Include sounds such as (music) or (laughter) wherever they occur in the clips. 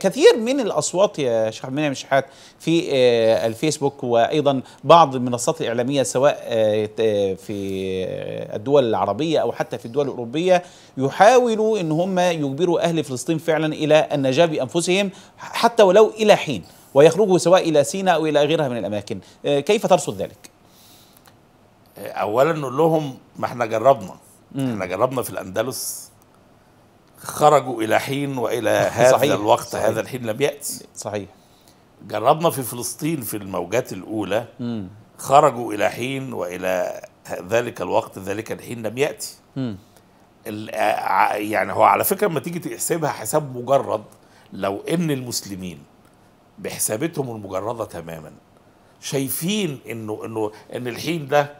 كثير من الاصوات يا شيخ عبد المنعم شحات في آه، الفيسبوك وايضا بعض المنصات الاعلاميه سواء آه، آه، في الدول العربيه او حتى في الدول الاوروبيه يحاولوا ان هم يجبروا اهل فلسطين فعلا الى النجاه بانفسهم حتى ولو الى حين ويخرجوا سواء الى سيناء او الى غيرها من الاماكن كيف ترصد ذلك؟ اولا نقول لهم ما احنا جربنا احنا جربنا في الاندلس خرجوا إلى حين وإلى (laughs) هذا صحيح الوقت صحيح هذا الحين لم يأتي صحيح جربنا في فلسطين في الموجات الأولى م. خرجوا إلى حين وإلى ذلك الوقت ذلك الحين لم يأتي يعني هو على فكرة لما تيجي تحسبها حساب مجرد لو إن المسلمين بحسابتهم المجردة تماما شايفين إنه إنه إن الحين ده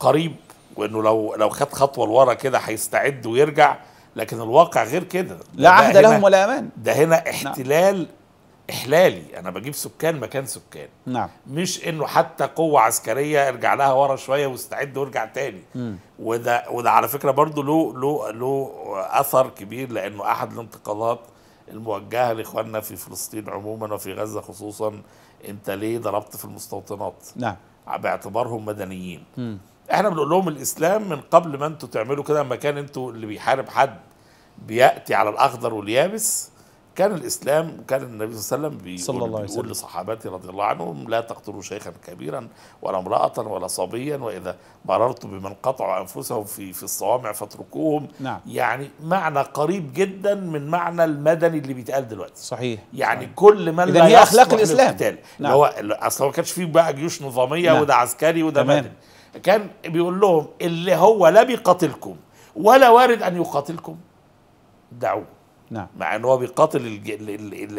قريب وإنه لو لو خد خطوة لورا كده هيستعد ويرجع لكن الواقع غير كده لا عهد لهم ولا امان ده هنا نعم. احتلال نعم. احلالي انا بجيب سكان مكان سكان نعم مش انه حتى قوه عسكريه ارجع لها ورا شويه واستعد وارجع تاني مم. وده وده على فكره برضه له له له اثر كبير لانه احد الانتقادات الموجهه لاخواننا في فلسطين عموما وفي غزه خصوصا انت ليه ضربت في المستوطنات نعم باعتبارهم مدنيين احنا بنقول لهم الاسلام من قبل ما انتوا تعملوا كده لما كان انتوا اللي بيحارب حد بياتي على الاخضر واليابس كان الاسلام كان النبي صلى الله عليه وسلم بيقول, صلى الله عليه بيقول لصحابته رضي الله عنهم لا تقتلوا شيخا كبيرا ولا امراه ولا صبيا واذا مررتم بمن قطعوا انفسهم في في الصوامع فاتركوهم نعم. يعني معنى قريب جدا من معنى المدني اللي بيتقال دلوقتي صحيح يعني صحيح. كل من لا هي اخلاق الاسلام نعم. هو اصل ما كانش فيه بقى جيوش نظاميه نعم. وده عسكري وده مدني كان بيقول لهم اللي هو لا بيقاتلكم ولا وارد ان يقاتلكم دعوه نعم. مع ان هو بيقاتل الج... ال...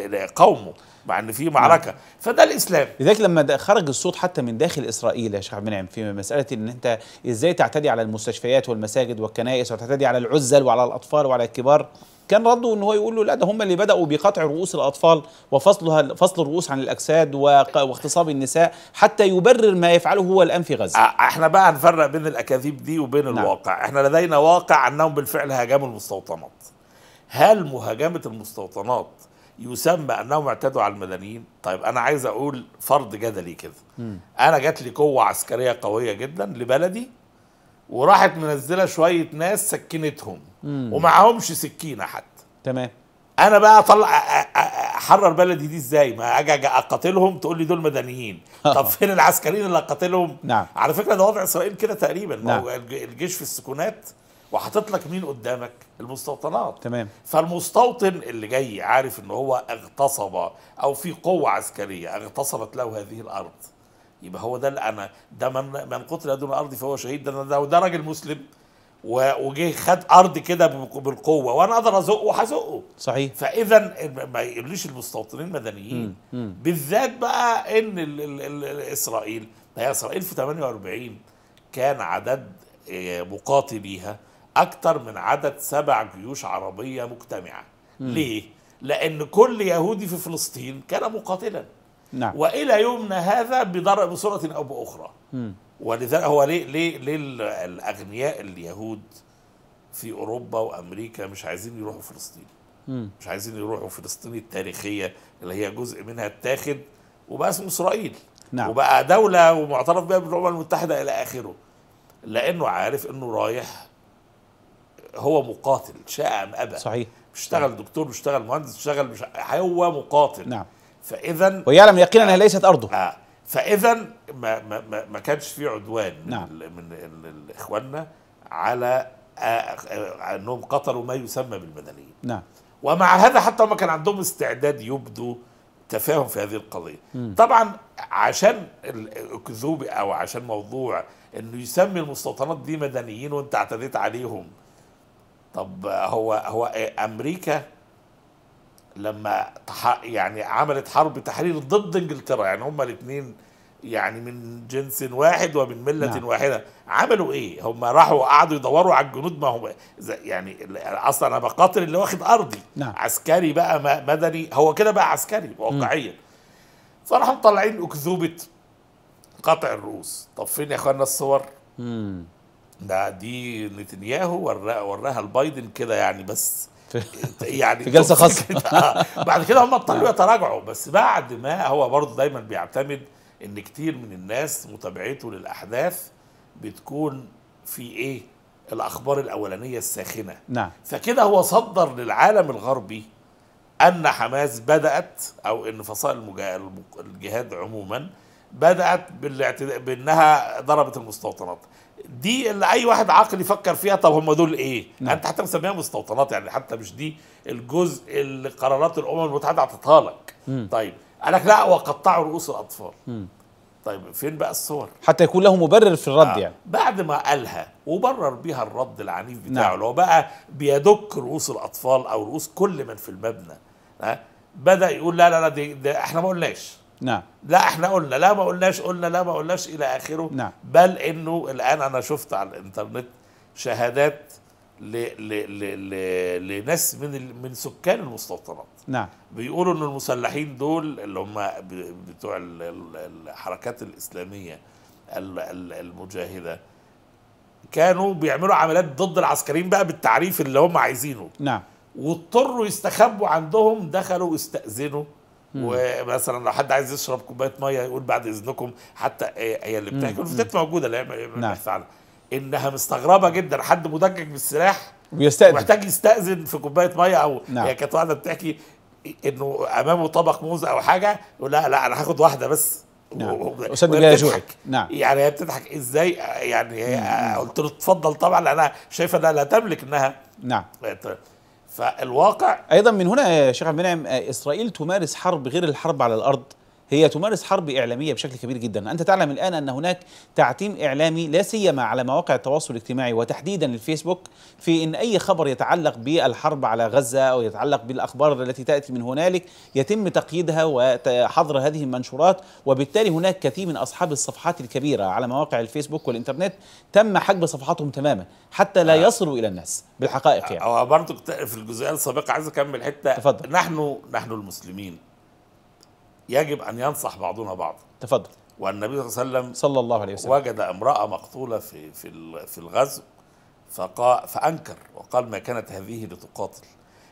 ال... ال... قومه مع ان في معركه نعم. فده الاسلام لذلك لما خرج الصوت حتى من داخل اسرائيل يا شيخ عبد المنعم في مساله ان انت ازاي تعتدي على المستشفيات والمساجد والكنائس وتعتدي على العزل وعلى الاطفال وعلى الكبار كان رده ان هو يقول له لا ده هم اللي بداوا بقطع رؤوس الاطفال وفصلها فصل الرؤوس عن الاجساد واغتصاب النساء حتى يبرر ما يفعله هو الان في غزه. احنا بقى هنفرق بين الاكاذيب دي وبين نعم. الواقع، احنا لدينا واقع انهم بالفعل هاجموا المستوطنات. هل مهاجمة المستوطنات يسمى انهم اعتدوا على المدنيين طيب انا عايز اقول فرض جدلي كده م. انا جات لي قوه عسكريه قويه جدا لبلدي وراحت منزله شويه ناس سكنتهم ومعهمش سكينه حتى تمام انا بقى اطلع احرر بلدي دي ازاي ما اجي اقاتلهم تقول لي دول مدنيين (laughs) طب فين العسكريين اللي اقاتلهم نعم. على فكره ده وضع اسرائيل كده تقريبا نعم. الجيش في السكونات وحاطط لك مين قدامك المستوطنات تمام فالمستوطن اللي جاي عارف ان هو اغتصب او في قوه عسكريه اغتصبت له هذه الارض يبقى هو ده اللي انا ده من من قتل دون الارض فهو شهيد ده ده, ده راجل مسلم وجه خد ارض كده بالقوه وانا اقدر ازقه هزقه صحيح فاذا ما يقوليش المستوطنين مدنيين بالذات بقى ان الـ الـ الـ اسرائيل هي اسرائيل في 48 كان عدد آه، مقاتليها أكثر من عدد سبع جيوش عربية مجتمعة م. ليه؟ لأن كل يهودي في فلسطين كان مقاتلا نعم. وإلى يومنا هذا بصورة أو بأخرى م. ولذلك هو ليه, ليه, ليه الأغنياء اليهود في أوروبا وأمريكا مش عايزين يروحوا فلسطين م. مش عايزين يروحوا فلسطين التاريخية اللي هي جزء منها اتاخد وبقى اسمه إسرائيل نعم. وبقى دولة ومعترف بها بالأمم المتحدة إلى آخره لأنه عارف أنه رايح هو مقاتل شاء ام ابى صحيح بيشتغل دكتور بيشتغل مهندس بيشتغل مش هو مقاتل نعم فاذا ويعلم يقينا انها ليست ارضه آه فاذا ما, ما, ما كانش في عدوان نعم. من من اخواننا على آه،, آه انهم قتلوا ما يسمى بالمدنيين نعم ومع هذا حتى ما كان عندهم استعداد يبدوا تفاهم في هذه القضيه مم. طبعا عشان الاكذوبي او عشان موضوع انه يسمي المستوطنات دي مدنيين وانت اعتديت عليهم طب هو هو امريكا لما يعني عملت حرب تحرير ضد انجلترا يعني هما الاثنين يعني من جنس واحد ومن ملة نعم. واحدة عملوا ايه هم راحوا قعدوا يدوروا على الجنود ما هو يعني اصلا انا بقاتل اللي واخد ارضي نعم. عسكري بقى مدني هو كده بقى عسكري واقعيا فراحوا مطلعين اكذوبة قطع الرؤوس طب فين يا اخوانا الصور مم. ده دي نتنياهو ورا وراها البايدن كده يعني بس (laughs) يعني في جلسه خاصه آه، بعد كده هم اضطروا آه. يتراجعوا بس بعد ما هو برضه دايما بيعتمد ان كتير من الناس متابعته للاحداث بتكون في ايه الاخبار الاولانيه الساخنه نعم فكده هو صدر للعالم الغربي ان حماس بدات او ان فصائل الجهاد عموما بدات بالاعتداء بانها ضربت المستوطنات دي اللي اي واحد عاقل يفكر فيها طب هم دول ايه؟ نعم. انت حتى مسميها مستوطنات يعني حتى مش دي الجزء اللي قرارات الامم المتحده اعطتها لك طيب قال لك لا وقطعوا رؤوس الاطفال م. طيب فين بقى الصور؟ حتى يكون له مبرر في الرد آه. يعني بعد ما قالها وبرر بيها الرد العنيف بتاعه نعم. اللي هو بقى بيدك رؤوس الاطفال او رؤوس كل من في المبنى آه؟ بدا يقول لا لا لا دي, دي احنا ما قلناش نعم لا احنا قلنا لا ما قلناش قلنا لا ما قلناش الى اخره نعم بل انه الان انا شفت على الانترنت شهادات ل ل ل ل لناس من من سكان المستوطنات نعم بيقولوا ان المسلحين دول اللي هم بتوع الحركات الاسلاميه المجاهده كانوا بيعملوا عمليات ضد العسكريين بقى بالتعريف اللي هم عايزينه نعم واضطروا يستخبوا عندهم دخلوا استأذنوا ومثلا لو حد عايز يشرب كوبايه ميه يقول بعد اذنكم حتى هي اللي بتحكي الفتات موجوده اللي هي نعم. انها مستغربه جدا حد مدجج بالسلاح ويستأذن محتاج يستأذن في كوبايه ميه او نعم. هي كانت واحده بتحكي انه امامه طبق موز او حاجه يقول لا لا انا هاخد واحده بس نعم وسد جايه جوعك نعم يعني هي بتضحك ازاي يعني قلت له اتفضل طبعا انا شايفه انها لا تملك انها نعم فالواقع ايضا من هنا يا شيخ عبد المنعم آه، اسرائيل تمارس حرب غير الحرب على الارض هي تمارس حرب إعلامية بشكل كبير جدا أنت تعلم الآن أن هناك تعتيم إعلامي لا سيما على مواقع التواصل الاجتماعي وتحديدا الفيسبوك في أن أي خبر يتعلق بالحرب على غزة أو يتعلق بالأخبار التي تأتي من هنالك يتم تقييدها وحظر هذه المنشورات وبالتالي هناك كثير من أصحاب الصفحات الكبيرة على مواقع الفيسبوك والإنترنت تم حجب صفحاتهم تماما حتى لا آه. يصلوا إلى الناس بالحقائق يعني آه، برضه في الجزئية السابقة عايز أكمل حتة تفضل. نحن نحن المسلمين يجب أن ينصح بعضنا بعضا تفضل والنبي صلى الله عليه وسلم صلى الله عليه وسلم وجد امرأة مقتولة في في في الغزو فقال فأنكر وقال ما كانت هذه لتقاتل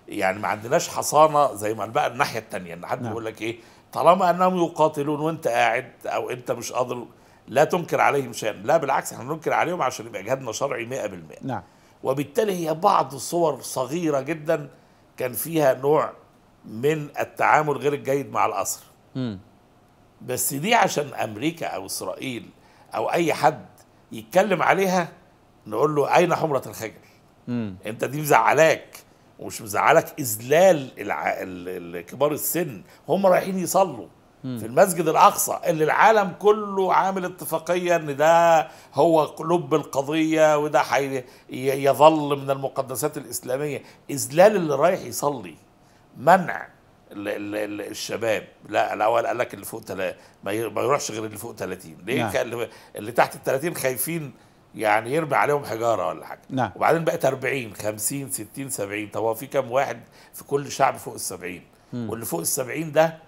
يعني ما عندناش حصانة زي ما بقى الناحية الثانيه إن حد نعم. يقول لك إيه طالما أنهم يقاتلون وأنت قاعد أو أنت مش قادر لا تنكر عليهم شيئا لا بالعكس احنا ننكر عليهم عشان يبقى جهادنا شرعي 100% نعم وبالتالي هي بعض صور صغيرة جدا كان فيها نوع من التعامل غير الجيد مع الأسر بس دي عشان امريكا او اسرائيل او اي حد يتكلم عليها نقول له اين حمره الخجل مم. انت دي مزعلاك ومش مزعلك اذلال كبار السن هم رايحين يصلوا في المسجد الاقصى اللي العالم كله عامل اتفاقيه ان ده هو قلوب القضيه وده يظل من المقدسات الاسلاميه اذلال اللي رايح يصلي منع الشباب لا الاول قال لك اللي فوق تل... ما يروحش غير اللي فوق 30 ليه نعم. كان اللي تحت ال 30 خايفين يعني يرمي عليهم حجاره ولا حاجه نعم. وبعدين بقت 40 50 60 70 طب هو في كام واحد في كل شعب فوق ال 70 واللي فوق ال 70 ده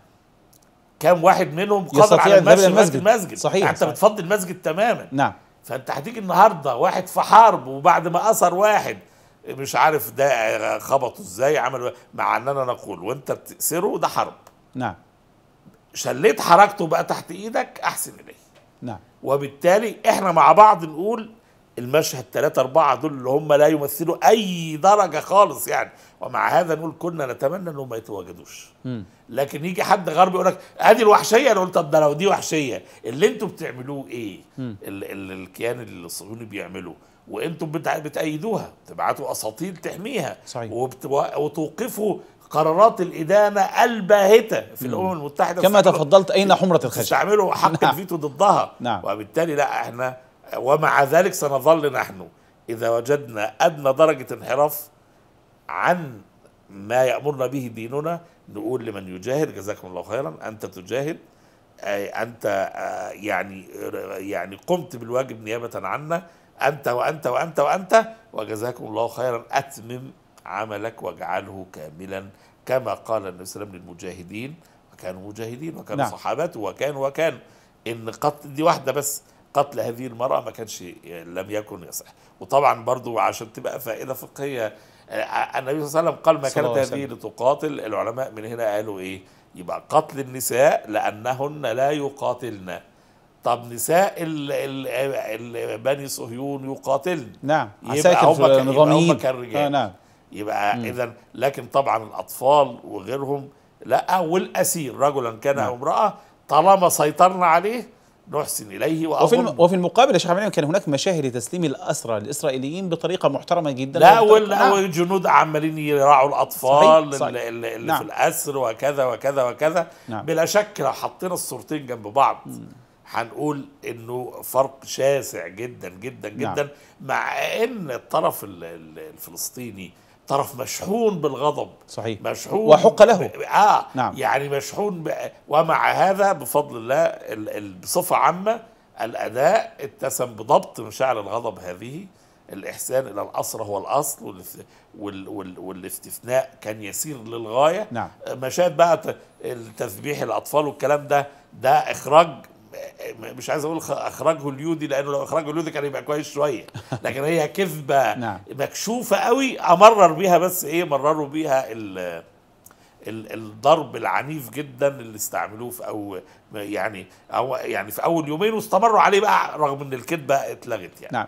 كام واحد منهم قادر على المشي المسجد. المسجد صحيح انت بتفضي المسجد تماما نعم فانت هتيجي النهارده واحد في حرب وبعد ما اثر واحد مش عارف ده خبطوا ازاي عملوا مع اننا نقول وانت بتأسره ده حرب نعم شليت حركته بقى تحت ايدك احسن اليه نعم وبالتالي احنا مع بعض نقول المشهد ثلاثة أربعة دول اللي هم لا يمثلوا أي درجة خالص يعني ومع هذا نقول كنا نتمنى أنهم ما يتواجدوش م. لكن يجي حد غربي يقول لك أدي الوحشية أنا قلت طب ده لو دي وحشية اللي أنتوا بتعملوه إيه؟ ال ال الكيان الصهيوني بيعمله وانتم بتأيدوها تبعتوا اساطيل تحميها صحيح. وتوقفوا قرارات الادانه الباهته في الامم المتحده كما تفضلت اين حمره الخشب تستعملوا حق نعم. الفيتو ضدها نعم. وبالتالي لا احنا ومع ذلك سنظل نحن اذا وجدنا ادنى درجه انحراف عن ما يامرنا به ديننا نقول لمن يجاهد جزاكم الله خيرا انت تجاهد انت آه، يعني يعني قمت بالواجب نيابه عنا أنت وأنت وأنت وأنت وجزاكم الله خيرا أتمم عملك واجعله كاملا كما قال النبي صلى الله عليه وسلم للمجاهدين وكانوا مجاهدين وكانوا نعم. صحابته وكان وكان ان قتل دي واحده بس قتل هذه المراه ما كانش لم يكن يصح وطبعا برضو عشان تبقى فائده فقهيه آه، النبي صلى الله عليه وسلم قال ما كانت هذه لتقاتل العلماء من هنا قالوا ايه يبقى قتل النساء لانهن لا يقاتلن طب نساء ال ال ال بني صهيون يقاتلن نعم يبقى هم نظاميين كالرجال آه نعم يبقى اذا لكن طبعا الاطفال وغيرهم لا والاسير رجلا كان او نعم. امراه طالما سيطرنا عليه نحسن اليه وفي وفي المقابل يا شيخ كان هناك مشاهد لتسليم الاسرى للاسرائيليين بطريقه محترمه جدا لا والجنود نعم. عمالين يراعوا الاطفال صحيح. صحيح. اللي, اللي نعم. في الاسر وكذا وكذا وكذا نعم. بلا شك لو حطينا الصورتين جنب بعض م. هنقول انه فرق شاسع جدا جدا نعم. جدا نعم. مع ان الطرف الفلسطيني طرف مشحون بالغضب صحيح مشحون وحق له اه نعم. يعني مشحون ب... ومع هذا بفضل الله ال... ال... بصفه عامه الاداء اتسم بضبط مشاعر الغضب هذه الإحسان إلى الاسرى هو الأصل وال وال والاستثناء كان يسير للغاية نعم. مشاهد بقى التذبيح الأطفال والكلام ده ده إخراج مش عايز اقول اخرجه اليودي لانه لو اخرجه اليودي كان يبقى كويس شويه لكن هي كذبه (laughs) نعم. مكشوفه قوي امرر بيها بس ايه مرروا بيها ال الضرب العنيف جدا اللي استعملوه في او يعني أو يعني في اول يومين واستمروا عليه بقى رغم ان الكذبه اتلغت يعني نعم.